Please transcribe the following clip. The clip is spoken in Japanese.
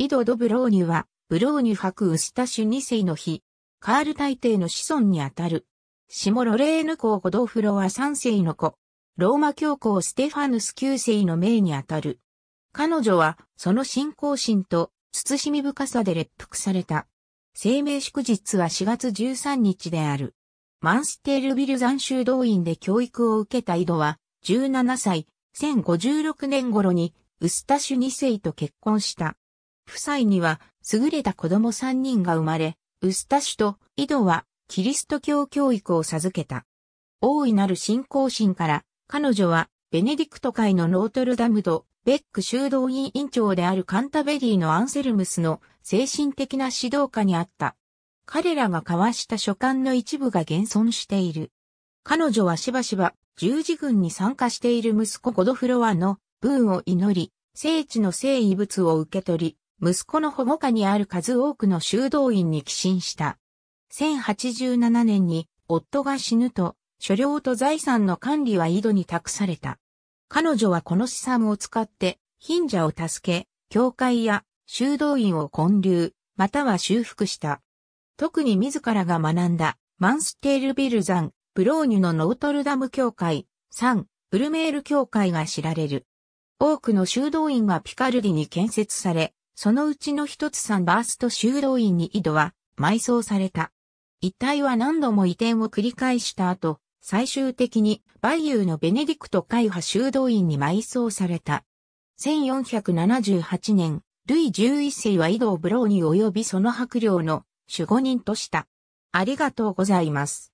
井戸ドブローニュは、ブローニュ博ウスタシュ2世の日、カール大帝の子孫にあたる。下ロレーヌ公ゴドフロア3世の子。ローマ教皇ステファヌス9世の命にあたる。彼女は、その信仰心と、慎み深さで列服された。生命祝日は4月13日である。マンステールビル残州動員で教育を受けた井戸は、17歳、1056年頃に、ウスタシュ2世と結婚した。夫妻には優れた子供3人が生まれ、ウスタシュとイドはキリスト教教育を授けた。大いなる信仰心から、彼女はベネディクト会のノートルダムとベック修道院院長であるカンタベリーのアンセルムスの精神的な指導下にあった。彼らが交わした書簡の一部が現存している。彼女はしばしば十字軍に参加している息子ゴドフロアの文を祈り、聖地の聖遺物を受け取り、息子の保護下にある数多くの修道院に寄進した。1087年に夫が死ぬと、所領と財産の管理は井戸に託された。彼女はこの資産を使って貧者を助け、教会や修道院を建立、または修復した。特に自らが学んだマンステールビルザン、ブローニュのノートルダム教会、サン、ブルメール教会が知られる。多くの修道院がピカルディに建設され、そのうちの一つサンバースト修道院に井戸は埋葬された。一帯は何度も移転を繰り返した後、最終的にバイユーのベネディクト会派修道院に埋葬された。1478年、ルイ11世は井戸をブローに及びその白領の守護人とした。ありがとうございます。